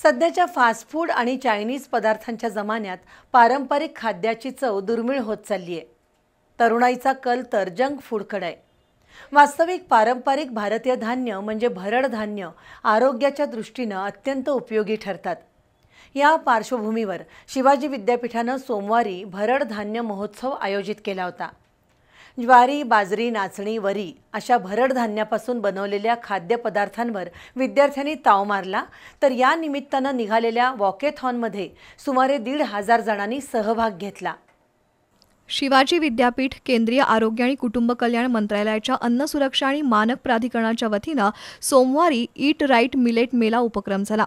सध्याच्या fast food आणि Chinese पदार्थांच्या जमान्यात पारंपरिक खाद्याची चव दुर्मिळ होत चालली आहे तरुणाईचा कल तर जंक फूडकडे आहे वास्तविक पारंपरिक भारतीय धान्य म्हणजे भरड धान्य आरोग्याच्या दृष्टीनं अत्यंत उपयोगी ठरतात या पार्श्वभूमीवर शिवाजी विद्यापीठानं सोमवारी भरड धान्य महोत्सव आयोजित केला होता ज्वारी बाजरी नाचणी वरी अशा भरड धान्यापासून बनवलेल्या खाद्यपदार्थांवर विद्यार्थ्यांनी ताव मारला तर या निमित्तानं निघालेल्या वॉकेथॉनमध्ये सुमारे दीड हजार जणांनी सहभाग घेतला शिवाजी विद्यापीठ केंद्रीय आरोग्य आणि कुटुंब कल्याण मंत्रालयाच्या अन्न सुरक्षा आणि मानक प्राधिकरणाच्या वतीनं सोमवारी ईट राईट मिलेट मेला उपक्रम झाला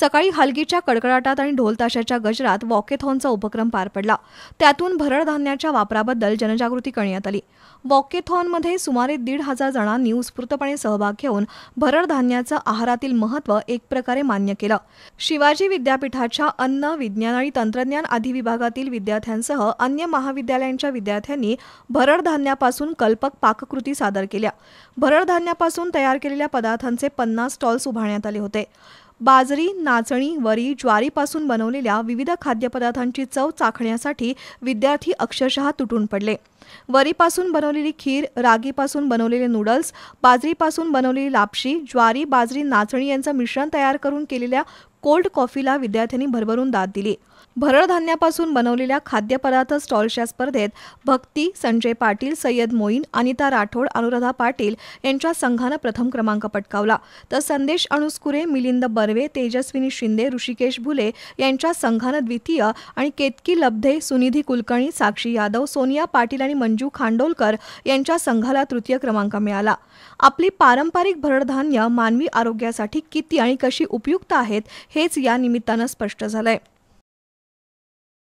सकाळी हलगीच्या कडकडाटात आणि ढोलताशाच्या गजरात वॉकेथॉनचा उपक्रम पार पडला त्यातून भरड धान्याच्या वापराबद्दल जनजागृती करण्यात आली वॉकेथॉनमध्ये सुमारे दीड हजार जणांनी उत्स्फूर्तपणे सहभाग घेऊन भरड धान्याचं आहारातील महत्व एक प्रकारे मान्य केलं शिवाजी विद्यापीठाच्या अन्न विज्ञान आणि तंत्रज्ञान विभागातील विद्यार्थ्यांसह अन्य महाविद्यालय विद्यालयांच्या विद्यार्थ्यांनी भरड धान्यापासून कल्पक पाककृती सादर केल्या भरड धान्यापासून तयार केलेल्या पदार्थांचे पन्नास स्टॉल्स उभारण्यात आले होते बाजरी नाचणी वरी ज्वारीपासून बनवलेल्या विविध खाद्यपदार्थांची चव चाखण्यासाठी विद्यार्थी अक्षरशः तुटून पडले वरीपासून बनवलेली खीर रागीपासून बनवलेले नूडल्स बाजरीपासून बनवलेली लापशी ज्वारी बाजरी नाचणी यांचं मिश्रण तयार करून केलेल्या कोल्ड कॉफीला विद्यार्थ्यांनी भरभरून दाद दिली भरड धान्यापासून बनवलेल्या खाद्यपदार्थ स्टॉल्सच्या स्पर्धेत भक्ती संजय पाटील सय्यद मोईन अनिता राठोड अनुराधा पाटील यांच्या संघानं प्रथम क्रमांक पटकावला तर संदेश अणुस्कुरे मिलिंद बर कर्वे तेजस्विनी शिंदे ऋषिकेश भुले यांच्या संघानं द्वितीय आणि केतकी लब्धे सुनिधी कुलकर्णी साक्षी यादव सोनिया पाटील आणि मंजू खांडोलकर यांच्या संघाला तृतीय क्रमांक मिळाला आपली पारंपरिक भरडधान्य मानवी आरोग्यासाठी किती आणि कशी उपयुक्त आहेत हेच या निमित्तानं स्पष्ट झालंय